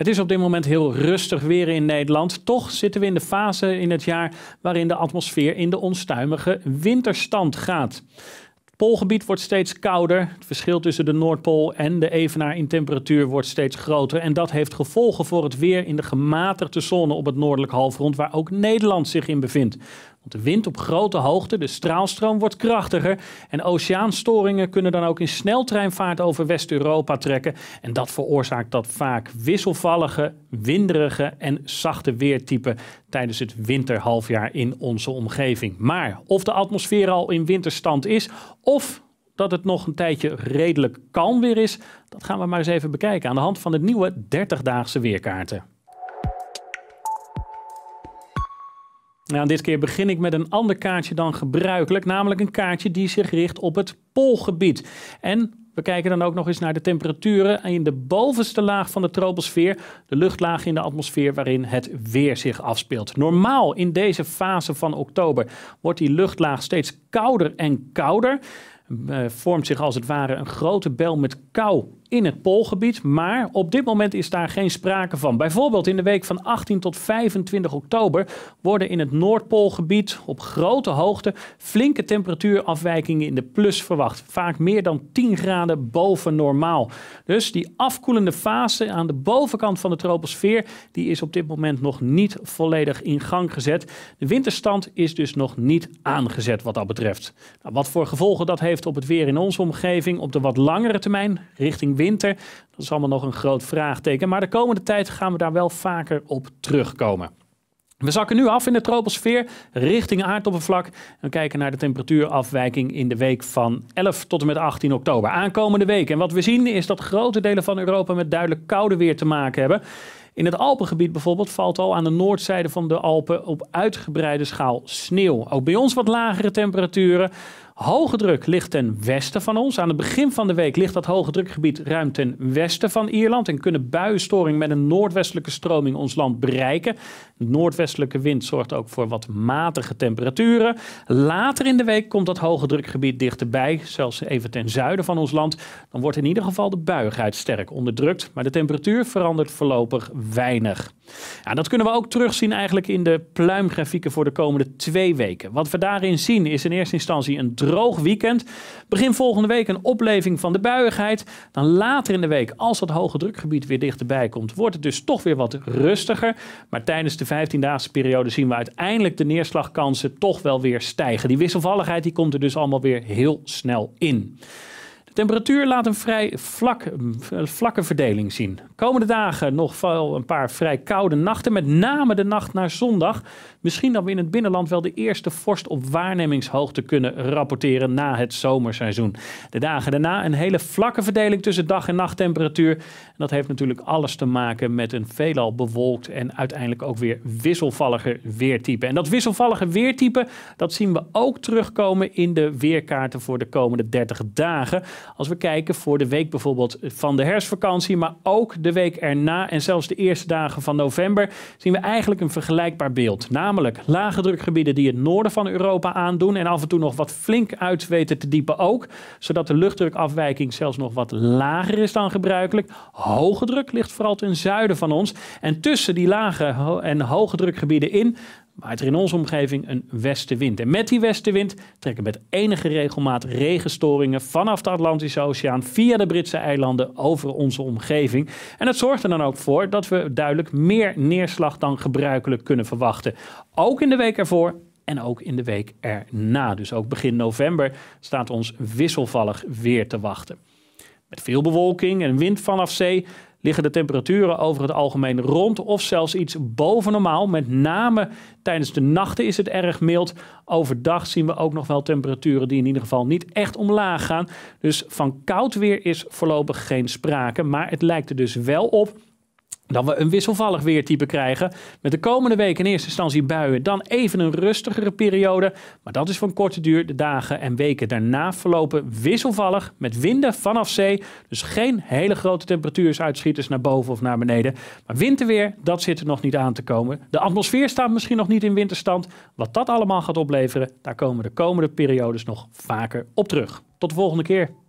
Het is op dit moment heel rustig weer in Nederland. Toch zitten we in de fase in het jaar waarin de atmosfeer in de onstuimige winterstand gaat. Het Poolgebied wordt steeds kouder. Het verschil tussen de Noordpool en de evenaar in temperatuur wordt steeds groter. En dat heeft gevolgen voor het weer in de gematigde zone op het noordelijk halfrond, waar ook Nederland zich in bevindt de wind op grote hoogte, de straalstroom wordt krachtiger en oceaanstoringen kunnen dan ook in sneltreinvaart over West-Europa trekken. En dat veroorzaakt dat vaak wisselvallige, winderige en zachte weertypen tijdens het winterhalfjaar in onze omgeving. Maar of de atmosfeer al in winterstand is of dat het nog een tijdje redelijk kalm weer is, dat gaan we maar eens even bekijken aan de hand van de nieuwe 30-daagse weerkaarten. Nou, dit keer begin ik met een ander kaartje dan gebruikelijk, namelijk een kaartje die zich richt op het poolgebied. En we kijken dan ook nog eens naar de temperaturen in de bovenste laag van de troposfeer, de luchtlaag in de atmosfeer waarin het weer zich afspeelt. Normaal in deze fase van oktober wordt die luchtlaag steeds kouder en kouder. Eh, vormt zich als het ware een grote bel met kou in het Poolgebied. Maar op dit moment is daar geen sprake van. Bijvoorbeeld in de week van 18 tot 25 oktober worden in het Noordpoolgebied op grote hoogte flinke temperatuurafwijkingen in de plus verwacht. Vaak meer dan 10 graden boven normaal. Dus die afkoelende fase aan de bovenkant van de troposfeer, die is op dit moment nog niet volledig in gang gezet. De winterstand is dus nog niet aangezet wat dat betreft. Nou, wat voor gevolgen dat heeft op het weer in onze omgeving op de wat langere termijn richting winter? Dat is allemaal nog een groot vraagteken. Maar de komende tijd gaan we daar wel vaker op terugkomen. We zakken nu af in de troposfeer richting aardoppervlak. We kijken naar de temperatuurafwijking in de week van 11 tot en met 18 oktober. Aankomende week. En wat we zien is dat grote delen van Europa met duidelijk koude weer te maken hebben. In het Alpengebied bijvoorbeeld valt al aan de noordzijde van de Alpen op uitgebreide schaal sneeuw. Ook bij ons wat lagere temperaturen. Hoge druk ligt ten westen van ons. Aan het begin van de week ligt dat hoge drukgebied ruim ten westen van Ierland. En kunnen buienstoring met een noordwestelijke stroming ons land bereiken. Noordwestelijke wind zorgt ook voor wat matige temperaturen. Later in de week komt dat hoge drukgebied dichterbij. Zelfs even ten zuiden van ons land. Dan wordt in ieder geval de buigheid sterk onderdrukt. Maar de temperatuur verandert voorlopig weinig. Ja, dat kunnen we ook terugzien eigenlijk in de pluimgrafieken voor de komende twee weken. Wat we daarin zien is in eerste instantie een droog weekend. Begin volgende week een opleving van de buiigheid. Dan later in de week, als dat hoge drukgebied weer dichterbij komt, wordt het dus toch weer wat rustiger. Maar tijdens de 15-daagse periode zien we uiteindelijk de neerslagkansen toch wel weer stijgen. Die wisselvalligheid die komt er dus allemaal weer heel snel in. Temperatuur laat een vrij vlak, vlakke verdeling zien. Komende dagen nog wel een paar vrij koude nachten. Met name de nacht naar zondag. Misschien dat we in het binnenland wel de eerste vorst op waarnemingshoogte kunnen rapporteren na het zomerseizoen. De dagen daarna een hele vlakke verdeling tussen dag- en nachttemperatuur. En dat heeft natuurlijk alles te maken met een veelal bewolkt en uiteindelijk ook weer wisselvalliger weertype. En dat wisselvallige weertype, dat zien we ook terugkomen in de weerkaarten voor de komende 30 dagen. Als we kijken voor de week bijvoorbeeld van de herfstvakantie, maar ook de week erna en zelfs de eerste dagen van november, zien we eigenlijk een vergelijkbaar beeld. Namelijk lage drukgebieden die het noorden van Europa aandoen en af en toe nog wat flink uit te diepen ook, zodat de luchtdrukafwijking zelfs nog wat lager is dan gebruikelijk. Hoge druk ligt vooral ten zuiden van ons en tussen die lage en hoge drukgebieden in waait er in onze omgeving een westenwind. En met die westenwind trekken met enige regelmaat regenstoringen vanaf de Atlantische Oceaan via de Britse eilanden over onze omgeving. En dat zorgt er dan ook voor dat we duidelijk meer neerslag dan gebruikelijk kunnen verwachten. Ook in de week ervoor en ook in de week erna. Dus ook begin november staat ons wisselvallig weer te wachten. Met veel bewolking en wind vanaf zee liggen de temperaturen over het algemeen rond of zelfs iets boven normaal. Met name tijdens de nachten is het erg mild. Overdag zien we ook nog wel temperaturen die in ieder geval niet echt omlaag gaan. Dus van koud weer is voorlopig geen sprake. Maar het lijkt er dus wel op dan we een wisselvallig weertype krijgen. Met de komende weken in eerste instantie buien. Dan even een rustigere periode. Maar dat is van korte duur. De dagen en weken daarna verlopen wisselvallig. Met winden vanaf zee. Dus geen hele grote temperatuursuitschieters naar boven of naar beneden. Maar winterweer, dat zit er nog niet aan te komen. De atmosfeer staat misschien nog niet in winterstand. Wat dat allemaal gaat opleveren, daar komen de komende periodes nog vaker op terug. Tot de volgende keer.